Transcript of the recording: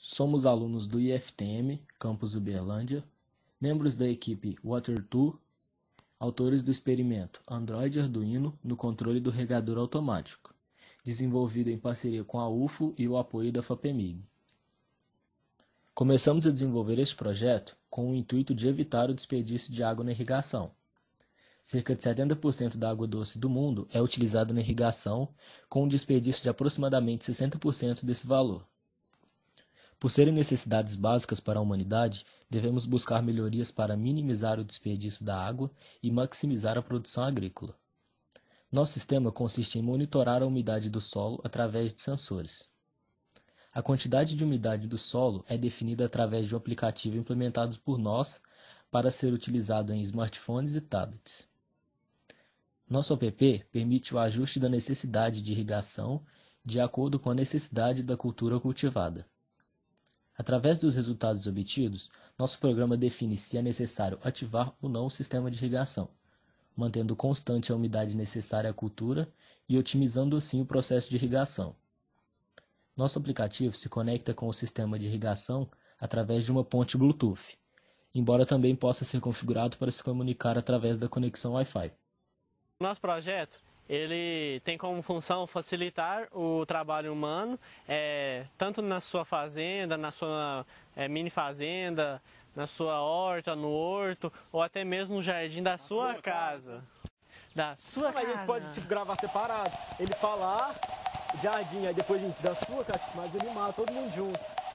Somos alunos do IFTM, campus Uberlândia, membros da equipe Water 2, autores do experimento Android Arduino no controle do regador automático, desenvolvido em parceria com a UFO e o apoio da FAPEMIG. Começamos a desenvolver este projeto com o intuito de evitar o desperdício de água na irrigação. Cerca de 70% da água doce do mundo é utilizada na irrigação, com um desperdício de aproximadamente 60% desse valor. Por serem necessidades básicas para a humanidade, devemos buscar melhorias para minimizar o desperdício da água e maximizar a produção agrícola. Nosso sistema consiste em monitorar a umidade do solo através de sensores. A quantidade de umidade do solo é definida através de um aplicativo implementado por nós para ser utilizado em smartphones e tablets. Nosso app permite o ajuste da necessidade de irrigação de acordo com a necessidade da cultura cultivada. Através dos resultados obtidos, nosso programa define se é necessário ativar ou não o sistema de irrigação, mantendo constante a umidade necessária à cultura e otimizando assim o processo de irrigação. Nosso aplicativo se conecta com o sistema de irrigação através de uma ponte Bluetooth, embora também possa ser configurado para se comunicar através da conexão Wi-Fi. Nosso projeto ele tem como função facilitar o trabalho humano, é, tanto na sua fazenda, na sua é, mini fazenda, na sua horta, no horto, ou até mesmo no jardim da sua, sua, casa. casa. Da sua Não, casa. a gente pode tipo, gravar separado. Ele falar, ah, jardim, aí depois a gente da sua casa, mas ele mata todo mundo junto.